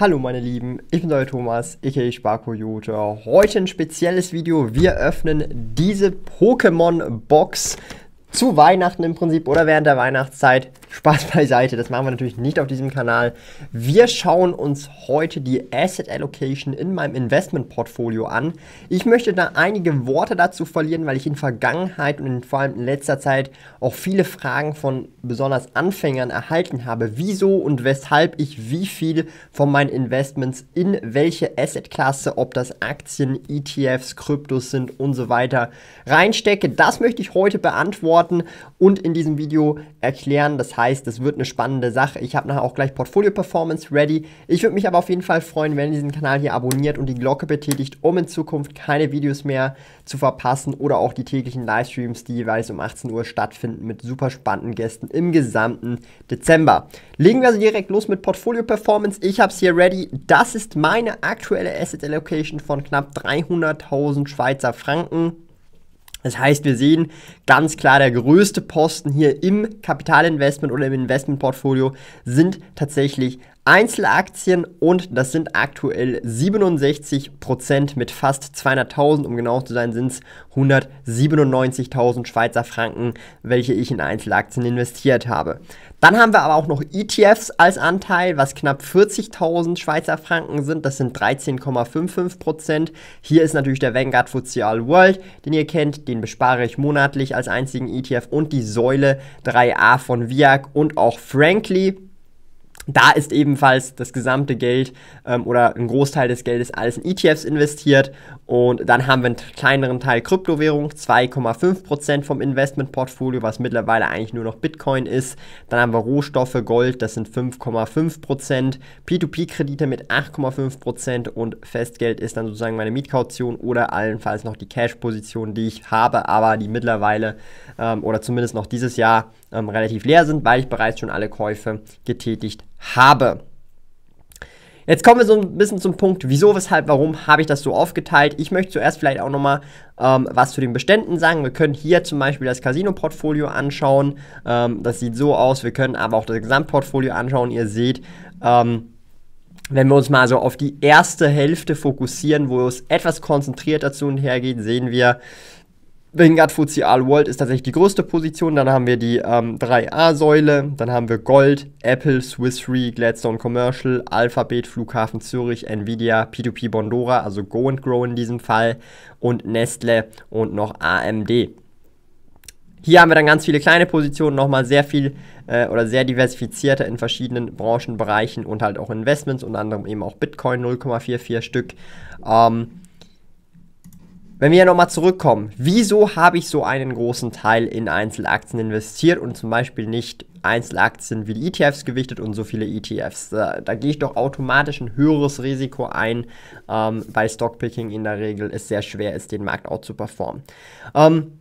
Hallo meine Lieben, ich bin euer Thomas, ich Sparkoyote. Heute ein spezielles Video. Wir öffnen diese Pokémon Box zu Weihnachten im Prinzip oder während der Weihnachtszeit. Spaß beiseite, das machen wir natürlich nicht auf diesem Kanal. Wir schauen uns heute die Asset Allocation in meinem Investment Portfolio an. Ich möchte da einige Worte dazu verlieren, weil ich in Vergangenheit und vor allem in letzter Zeit auch viele Fragen von besonders Anfängern erhalten habe, wieso und weshalb ich wie viel von meinen Investments in welche Assetklasse, ob das Aktien, ETFs, Kryptos sind und so weiter, reinstecke. Das möchte ich heute beantworten Antworten und in diesem Video erklären. Das heißt, es wird eine spannende Sache. Ich habe nachher auch gleich Portfolio Performance ready. Ich würde mich aber auf jeden Fall freuen, wenn ihr diesen Kanal hier abonniert und die Glocke betätigt, um in Zukunft keine Videos mehr zu verpassen oder auch die täglichen Livestreams, die jeweils um 18 Uhr stattfinden mit super spannenden Gästen im gesamten Dezember. Legen wir also direkt los mit Portfolio Performance. Ich habe es hier ready. Das ist meine aktuelle Asset Allocation von knapp 300.000 Schweizer Franken. Das heißt, wir sehen ganz klar, der größte Posten hier im Kapitalinvestment oder im Investmentportfolio sind tatsächlich Einzelaktien und das sind aktuell 67 Prozent mit fast 200.000, um genau zu sein, sind es 197.000 Schweizer Franken, welche ich in Einzelaktien investiert habe. Dann haben wir aber auch noch ETFs als Anteil, was knapp 40.000 Schweizer Franken sind, das sind 13,55 Prozent. Hier ist natürlich der Vanguard Futsal World, den ihr kennt, den bespare ich monatlich als einzigen ETF und die Säule 3a von VIAG und auch Frankly. Da ist ebenfalls das gesamte Geld ähm, oder ein Großteil des Geldes alles in ETFs investiert und dann haben wir einen kleineren Teil Kryptowährung, 2,5% vom Investmentportfolio, was mittlerweile eigentlich nur noch Bitcoin ist. Dann haben wir Rohstoffe, Gold, das sind 5,5%, P2P-Kredite mit 8,5% und Festgeld ist dann sozusagen meine Mietkaution oder allenfalls noch die Cash-Position, die ich habe, aber die mittlerweile ähm, oder zumindest noch dieses Jahr ähm, relativ leer sind, weil ich bereits schon alle Käufe getätigt habe. Jetzt kommen wir so ein bisschen zum Punkt, wieso, weshalb, warum habe ich das so aufgeteilt. Ich möchte zuerst vielleicht auch nochmal ähm, was zu den Beständen sagen. Wir können hier zum Beispiel das Casino-Portfolio anschauen. Ähm, das sieht so aus. Wir können aber auch das Gesamtportfolio anschauen. Ihr seht, ähm, wenn wir uns mal so auf die erste Hälfte fokussieren, wo es etwas konzentrierter zu und her geht, sehen wir, Vanguard Fuzial World ist tatsächlich die größte Position. Dann haben wir die ähm, 3A-Säule. Dann haben wir Gold, Apple, Swiss Re, Gladstone Commercial, Alphabet, Flughafen Zürich, Nvidia, P2P Bondora, also Go and Grow in diesem Fall und Nestle und noch AMD. Hier haben wir dann ganz viele kleine Positionen, nochmal sehr viel äh, oder sehr diversifizierter in verschiedenen Branchenbereichen und halt auch Investments, unter anderem eben auch Bitcoin 0,44 Stück. Ähm, wenn wir nochmal zurückkommen, wieso habe ich so einen großen Teil in Einzelaktien investiert und zum Beispiel nicht Einzelaktien wie ETFs e gewichtet und so viele ETFs? Da, da gehe ich doch automatisch ein höheres Risiko ein, ähm, weil Stockpicking in der Regel es sehr schwer ist, den Markt auch zu performen. Ähm,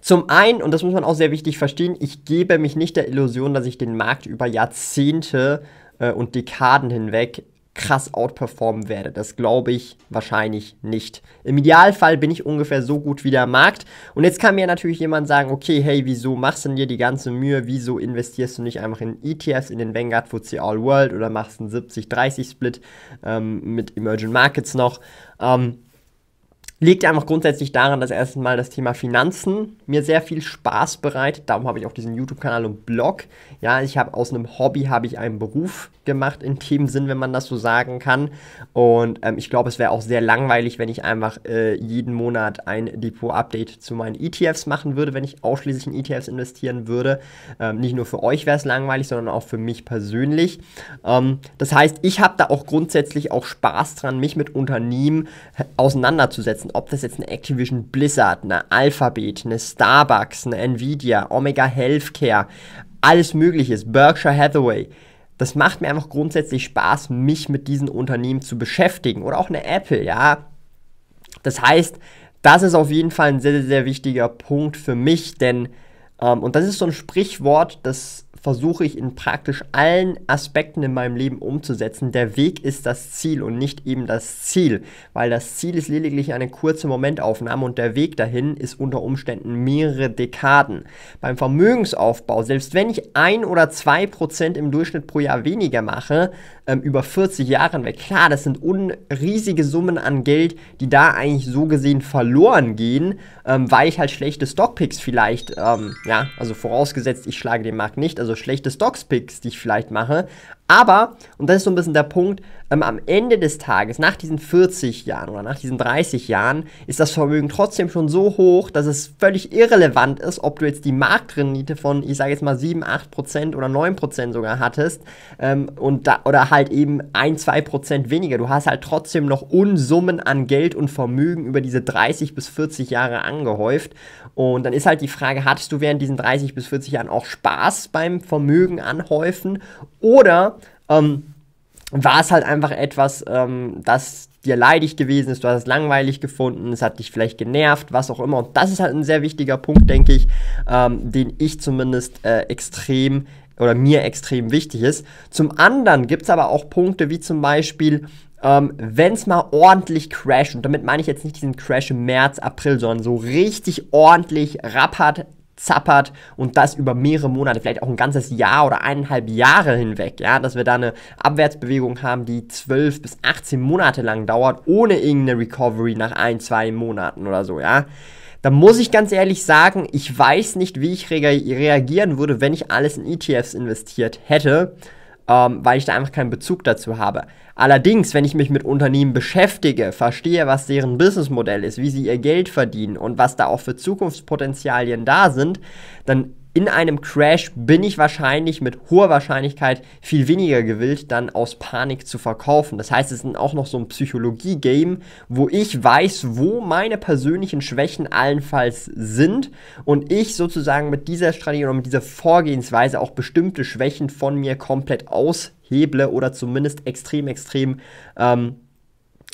zum einen, und das muss man auch sehr wichtig verstehen, ich gebe mich nicht der Illusion, dass ich den Markt über Jahrzehnte äh, und Dekaden hinweg krass outperformen werde. Das glaube ich wahrscheinlich nicht. Im Idealfall bin ich ungefähr so gut wie der Markt. Und jetzt kann mir natürlich jemand sagen, okay, hey, wieso machst du denn dir die ganze Mühe? Wieso investierst du nicht einfach in ETFs, in den Vanguard FTSE All World oder machst einen 70-30-Split ähm, mit Emerging Markets noch? Ähm, liegt einfach grundsätzlich daran, dass erstens mal das Thema Finanzen mir sehr viel Spaß bereitet. Darum habe ich auch diesen YouTube-Kanal und Blog. Ja, ich habe aus einem Hobby habe ich einen Beruf gemacht in dem Sinn, wenn man das so sagen kann. Und ähm, ich glaube, es wäre auch sehr langweilig, wenn ich einfach äh, jeden Monat ein Depot-Update zu meinen ETFs machen würde, wenn ich ausschließlich in ETFs investieren würde. Ähm, nicht nur für euch wäre es langweilig, sondern auch für mich persönlich. Ähm, das heißt, ich habe da auch grundsätzlich auch Spaß dran, mich mit Unternehmen äh, auseinanderzusetzen ob das jetzt eine Activision Blizzard, eine Alphabet, eine Starbucks, eine Nvidia, Omega Healthcare, alles Mögliche ist, Berkshire Hathaway. Das macht mir einfach grundsätzlich Spaß, mich mit diesen Unternehmen zu beschäftigen oder auch eine Apple, ja. Das heißt, das ist auf jeden Fall ein sehr, sehr wichtiger Punkt für mich, denn, ähm, und das ist so ein Sprichwort, das versuche ich in praktisch allen Aspekten in meinem Leben umzusetzen. Der Weg ist das Ziel und nicht eben das Ziel, weil das Ziel ist lediglich eine kurze Momentaufnahme und der Weg dahin ist unter Umständen mehrere Dekaden. Beim Vermögensaufbau, selbst wenn ich ein oder zwei Prozent im Durchschnitt pro Jahr weniger mache, ähm, über 40 Jahre hinweg, klar, das sind riesige Summen an Geld, die da eigentlich so gesehen verloren gehen, ähm, weil ich halt schlechte Stockpicks vielleicht, ähm, ja, also vorausgesetzt, ich schlage den Markt nicht, also also schlechte Stocks-Picks, die ich vielleicht mache, aber, und das ist so ein bisschen der Punkt, ähm, am Ende des Tages, nach diesen 40 Jahren oder nach diesen 30 Jahren, ist das Vermögen trotzdem schon so hoch, dass es völlig irrelevant ist, ob du jetzt die Marktrendite von, ich sage jetzt mal 7, 8% oder 9% sogar hattest ähm, und da, oder halt eben 1, 2% weniger. Du hast halt trotzdem noch Unsummen an Geld und Vermögen über diese 30 bis 40 Jahre angehäuft. Und dann ist halt die Frage, hattest du während diesen 30 bis 40 Jahren auch Spaß beim Vermögen anhäufen oder ähm, war es halt einfach etwas, ähm, das dir leidig gewesen ist, du hast es langweilig gefunden, es hat dich vielleicht genervt, was auch immer. Und das ist halt ein sehr wichtiger Punkt, denke ich, ähm, den ich zumindest äh, extrem oder mir extrem wichtig ist. Zum anderen gibt es aber auch Punkte wie zum Beispiel, ähm, wenn es mal ordentlich crasht, und damit meine ich jetzt nicht diesen Crash im März, April, sondern so richtig ordentlich rappert, zappert und das über mehrere Monate, vielleicht auch ein ganzes Jahr oder eineinhalb Jahre hinweg, ja, dass wir da eine Abwärtsbewegung haben, die 12 bis 18 Monate lang dauert, ohne irgendeine Recovery nach ein, zwei Monaten oder so, ja. Da muss ich ganz ehrlich sagen, ich weiß nicht, wie ich re reagieren würde, wenn ich alles in ETFs investiert hätte ähm, weil ich da einfach keinen Bezug dazu habe. Allerdings, wenn ich mich mit Unternehmen beschäftige, verstehe, was deren Businessmodell ist, wie sie ihr Geld verdienen und was da auch für Zukunftspotenzialien da sind, dann in einem Crash bin ich wahrscheinlich mit hoher Wahrscheinlichkeit viel weniger gewillt, dann aus Panik zu verkaufen. Das heißt, es ist auch noch so ein Psychologie-Game, wo ich weiß, wo meine persönlichen Schwächen allenfalls sind und ich sozusagen mit dieser Strategie oder mit dieser Vorgehensweise auch bestimmte Schwächen von mir komplett ausheble oder zumindest extrem, extrem ähm,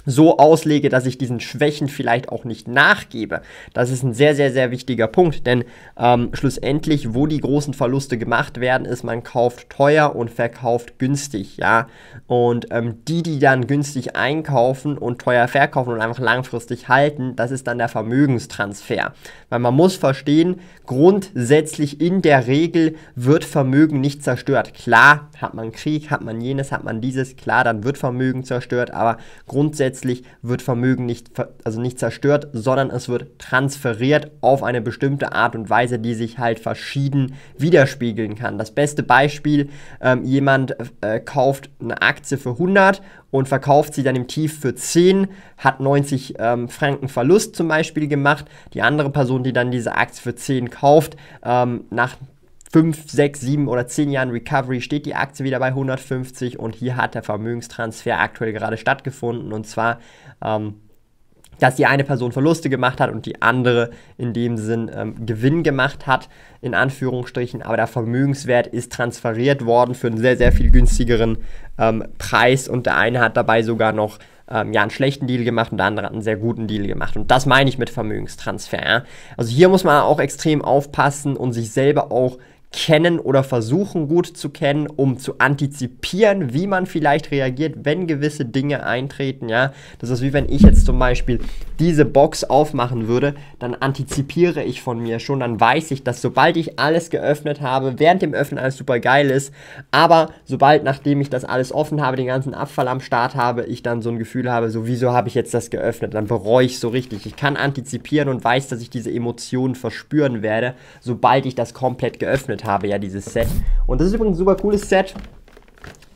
so auslege, dass ich diesen Schwächen vielleicht auch nicht nachgebe. Das ist ein sehr, sehr, sehr wichtiger Punkt, denn ähm, schlussendlich, wo die großen Verluste gemacht werden, ist, man kauft teuer und verkauft günstig, ja. Und ähm, die, die dann günstig einkaufen und teuer verkaufen und einfach langfristig halten, das ist dann der Vermögenstransfer. Weil man muss verstehen, grundsätzlich in der Regel wird Vermögen nicht zerstört. Klar, hat man Krieg, hat man jenes, hat man dieses, klar, dann wird Vermögen zerstört, aber grundsätzlich letztlich wird Vermögen nicht, also nicht zerstört, sondern es wird transferiert auf eine bestimmte Art und Weise, die sich halt verschieden widerspiegeln kann. Das beste Beispiel, ähm, jemand äh, kauft eine Aktie für 100 und verkauft sie dann im Tief für 10, hat 90 ähm, Franken Verlust zum Beispiel gemacht. Die andere Person, die dann diese Aktie für 10 kauft, ähm, nach 5, 6, 7 oder 10 Jahren Recovery steht die Aktie wieder bei 150 und hier hat der Vermögenstransfer aktuell gerade stattgefunden und zwar, ähm, dass die eine Person Verluste gemacht hat und die andere in dem Sinn ähm, Gewinn gemacht hat, in Anführungsstrichen, aber der Vermögenswert ist transferiert worden für einen sehr, sehr viel günstigeren ähm, Preis und der eine hat dabei sogar noch ähm, ja, einen schlechten Deal gemacht und der andere hat einen sehr guten Deal gemacht. Und das meine ich mit Vermögenstransfer. Ja? Also hier muss man auch extrem aufpassen und sich selber auch kennen oder versuchen gut zu kennen, um zu antizipieren, wie man vielleicht reagiert, wenn gewisse Dinge eintreten. Ja, das ist wie wenn ich jetzt zum Beispiel diese Box aufmachen würde, dann antizipiere ich von mir schon, dann weiß ich, dass sobald ich alles geöffnet habe, während dem Öffnen alles super geil ist, aber sobald nachdem ich das alles offen habe, den ganzen Abfall am Start habe, ich dann so ein Gefühl habe, so wieso habe ich jetzt das geöffnet, dann bereue ich so richtig. Ich kann antizipieren und weiß, dass ich diese Emotionen verspüren werde, sobald ich das komplett geöffnet habe habe, ja, dieses Set. Und das ist übrigens ein super cooles Set.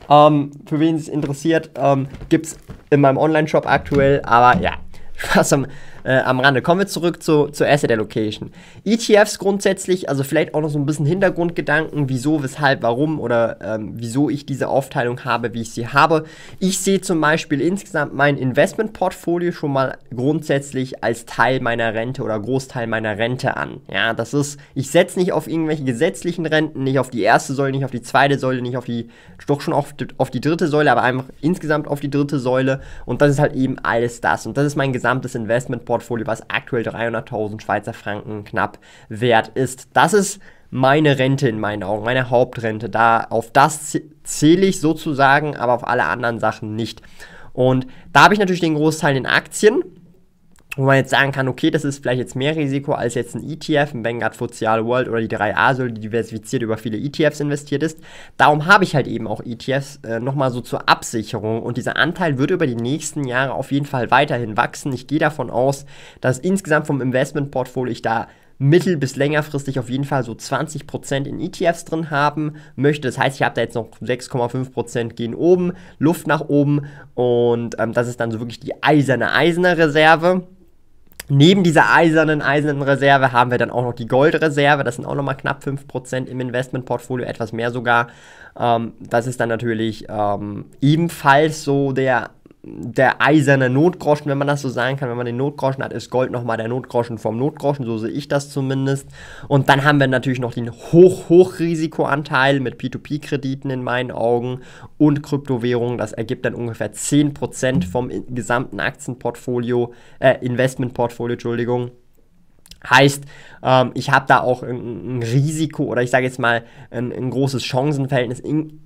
Ähm, für wen es interessiert, ähm, gibt es in meinem Online-Shop aktuell. Aber ja, Spaß am äh, am Rande. Kommen wir zurück zu, zur Asset Allocation. ETFs grundsätzlich, also vielleicht auch noch so ein bisschen Hintergrundgedanken, wieso, weshalb, warum oder ähm, wieso ich diese Aufteilung habe, wie ich sie habe. Ich sehe zum Beispiel insgesamt mein Investmentportfolio schon mal grundsätzlich als Teil meiner Rente oder Großteil meiner Rente an. Ja, das ist, ich setze nicht auf irgendwelche gesetzlichen Renten, nicht auf die erste Säule, nicht auf die zweite Säule, nicht auf die, doch schon auf die, auf die dritte Säule, aber einfach insgesamt auf die dritte Säule. Und das ist halt eben alles das. Und das ist mein gesamtes Investmentportfolio. Portfolio, was aktuell 300.000 Schweizer Franken knapp wert ist. Das ist meine Rente in meinen Augen, meine Hauptrente. Da auf das zähle ich sozusagen, aber auf alle anderen Sachen nicht. Und da habe ich natürlich den Großteil in Aktien wo man jetzt sagen kann, okay, das ist vielleicht jetzt mehr Risiko als jetzt ein ETF, ein Vanguard Futsal World oder die 3A, so die diversifiziert über viele ETFs investiert ist. Darum habe ich halt eben auch ETFs äh, nochmal so zur Absicherung und dieser Anteil wird über die nächsten Jahre auf jeden Fall weiterhin wachsen. Ich gehe davon aus, dass insgesamt vom Investmentportfolio ich da mittel- bis längerfristig auf jeden Fall so 20% in ETFs drin haben möchte. Das heißt, ich habe da jetzt noch 6,5% gehen oben, Luft nach oben und ähm, das ist dann so wirklich die eiserne, eiserne Reserve neben dieser eisernen, eisernen Reserve haben wir dann auch noch die Goldreserve. Das sind auch nochmal knapp 5% im Investmentportfolio, etwas mehr sogar. Ähm, das ist dann natürlich ähm, ebenfalls so der der eiserne Notgroschen, wenn man das so sagen kann. Wenn man den Notgroschen hat, ist Gold nochmal der Notgroschen vom Notgroschen, so sehe ich das zumindest. Und dann haben wir natürlich noch den Hoch-Hoch-Risikoanteil mit P2P-Krediten in meinen Augen und Kryptowährungen. Das ergibt dann ungefähr 10% vom gesamten Aktienportfolio, äh, Investmentportfolio, Entschuldigung. Heißt, ähm, ich habe da auch ein, ein, Risiko oder ich sage jetzt mal ein, ein großes Chancenverhältnis in,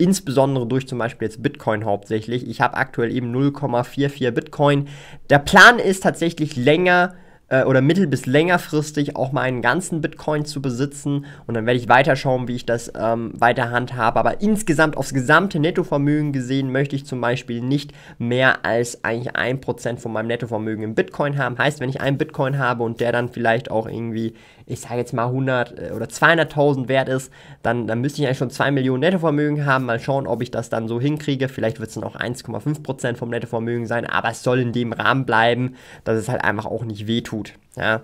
insbesondere durch zum Beispiel jetzt Bitcoin hauptsächlich. Ich habe aktuell eben 0,44 Bitcoin. Der Plan ist tatsächlich länger äh, oder mittel- bis längerfristig auch meinen ganzen Bitcoin zu besitzen. Und dann werde ich weiterschauen, wie ich das ähm, weiter handhabe. Aber insgesamt aufs gesamte Nettovermögen gesehen möchte ich zum Beispiel nicht mehr als eigentlich 1% von meinem Nettovermögen im Bitcoin haben. Heißt, wenn ich einen Bitcoin habe und der dann vielleicht auch irgendwie, ich sage jetzt mal 100 äh, oder 200.000 wert ist, dann, dann müsste ich eigentlich schon 2 Millionen Nettovermögen haben. Mal schauen, ob ich das dann so hinkriege. Vielleicht wird es dann auch 1,5% vom Nettovermögen sein, aber es soll in dem Rahmen bleiben, dass es halt einfach auch nicht wehtut tut. Ja.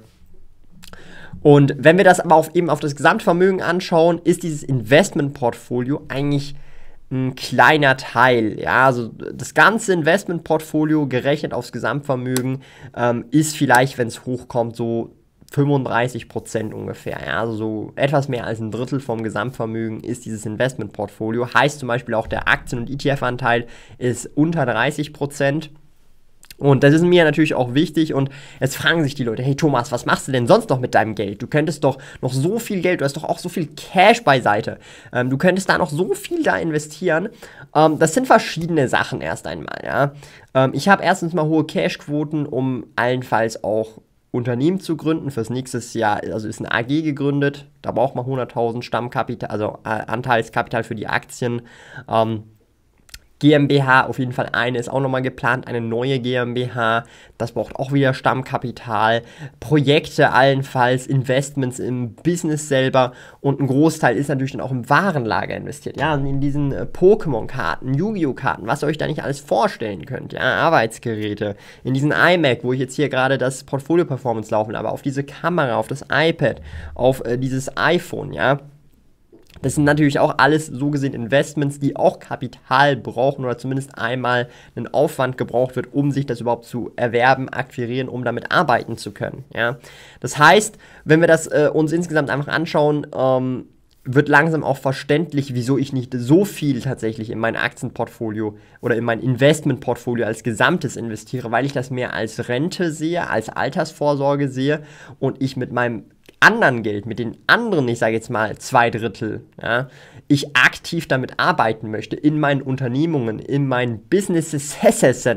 Und wenn wir das aber auf, eben auf das Gesamtvermögen anschauen, ist dieses Investmentportfolio eigentlich ein kleiner Teil. Ja, also das ganze Investmentportfolio gerechnet aufs Gesamtvermögen ähm, ist vielleicht, wenn es hochkommt, so 35 Prozent ungefähr. Ja, also so etwas mehr als ein Drittel vom Gesamtvermögen ist dieses Investmentportfolio. Heißt zum Beispiel auch der Aktien- und ETF-Anteil ist unter 30 Prozent. Und das ist mir natürlich auch wichtig und es fragen sich die Leute, hey Thomas, was machst du denn sonst noch mit deinem Geld? Du könntest doch noch so viel Geld, du hast doch auch so viel Cash beiseite. Ähm, du könntest da noch so viel da investieren. Ähm, das sind verschiedene Sachen erst einmal, ja. Ähm, ich habe erstens mal hohe Cashquoten, um allenfalls auch Unternehmen zu gründen fürs nächste Jahr. Also ist eine AG gegründet, da braucht man 100.000 Stammkapital, also Anteilskapital für die Aktien. Ähm, GmbH auf jeden Fall eine ist auch nochmal geplant, eine neue GmbH. Das braucht auch wieder Stammkapital, Projekte allenfalls, Investments im Business selber und ein Großteil ist natürlich dann auch im Warenlager investiert. Ja, in diesen äh, Pokémon-Karten, Yu-Gi-Oh-Karten, was ihr euch da nicht alles vorstellen könnt. Ja, Arbeitsgeräte, in diesen iMac, wo ich jetzt hier gerade das Portfolio-Performance laufen, aber auf diese Kamera, auf das iPad, auf äh, dieses iPhone, ja das sind natürlich auch alles so gesehen Investments, die auch Kapital brauchen oder zumindest einmal einen Aufwand gebraucht wird, um sich das überhaupt zu erwerben, akquirieren, um damit arbeiten zu können. Ja? Das heißt, wenn wir das äh, uns insgesamt einfach anschauen, ähm, wird langsam auch verständlich, wieso ich nicht so viel tatsächlich in mein Aktienportfolio oder in mein Investmentportfolio als Gesamtes investiere, weil ich das mehr als Rente sehe, als Altersvorsorge sehe und ich mit meinem anderen Geld, mit den anderen, ich sage jetzt mal zwei Drittel, ja, ich aktiv damit arbeiten möchte, in meinen Unternehmungen, in meinen Businesses,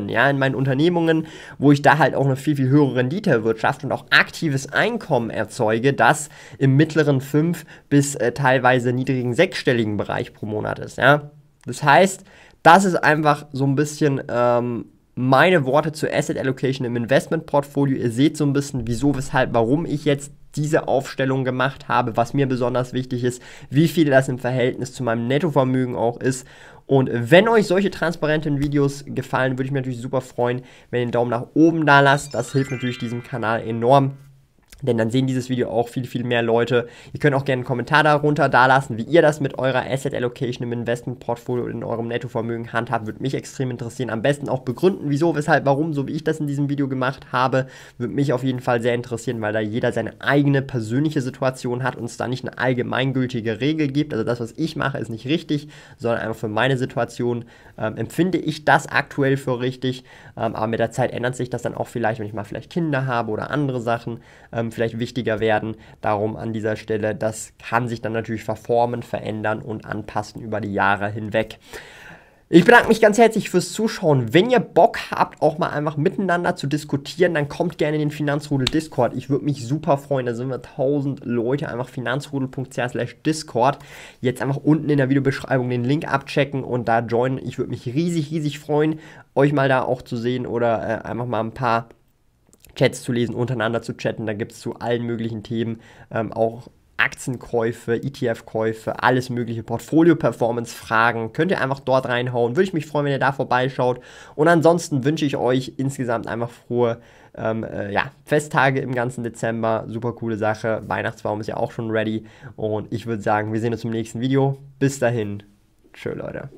ja, in meinen Unternehmungen, wo ich da halt auch eine viel, viel höhere Rendite erwirtschafte und auch aktives Einkommen erzeuge, das im mittleren fünf bis äh, teilweise niedrigen sechsstelligen Bereich pro Monat ist, ja. Das heißt, das ist einfach so ein bisschen ähm, meine Worte zur Asset Allocation im Investment Portfolio. Ihr seht so ein bisschen, wieso, weshalb, warum ich jetzt diese Aufstellung gemacht habe, was mir besonders wichtig ist, wie viel das im Verhältnis zu meinem Nettovermögen auch ist. Und wenn euch solche transparenten Videos gefallen, würde ich mich natürlich super freuen, wenn ihr einen Daumen nach oben da lasst. Das hilft natürlich diesem Kanal enorm. Denn dann sehen dieses Video auch viel, viel mehr Leute. Ihr könnt auch gerne einen Kommentar darunter dalassen, wie ihr das mit eurer Asset Allocation im Investmentportfolio und in eurem Nettovermögen handhabt. Würde mich extrem interessieren. Am besten auch begründen, wieso, weshalb, warum, so wie ich das in diesem Video gemacht habe. Würde mich auf jeden Fall sehr interessieren, weil da jeder seine eigene persönliche Situation hat und es da nicht eine allgemeingültige Regel gibt. Also das, was ich mache, ist nicht richtig, sondern einfach für meine Situation ähm, empfinde ich das aktuell für richtig. Ähm, aber mit der Zeit ändert sich das dann auch vielleicht, wenn ich mal vielleicht Kinder habe oder andere Sachen. Ähm, vielleicht wichtiger werden. Darum an dieser Stelle, das kann sich dann natürlich verformen, verändern und anpassen über die Jahre hinweg. Ich bedanke mich ganz herzlich fürs Zuschauen. Wenn ihr Bock habt, auch mal einfach miteinander zu diskutieren, dann kommt gerne in den Finanzrudel Discord. Ich würde mich super freuen. Da sind wir 1000 Leute. Einfach finanzrudel.ch Discord. Jetzt einfach unten in der Videobeschreibung den Link abchecken und da joinen. Ich würde mich riesig, riesig freuen, euch mal da auch zu sehen oder äh, einfach mal ein paar Chats zu lesen, untereinander zu chatten. Da gibt es zu allen möglichen Themen ähm, auch Aktienkäufe, ETF-Käufe, alles mögliche, Portfolio-Performance-Fragen. Könnt ihr einfach dort reinhauen. Würde ich mich freuen, wenn ihr da vorbeischaut. Und ansonsten wünsche ich euch insgesamt einfach frohe ähm, äh, ja, Festtage im ganzen Dezember. Super coole Sache. Weihnachtsbaum ist ja auch schon ready. Und ich würde sagen, wir sehen uns im nächsten Video. Bis dahin. Tschö, Leute.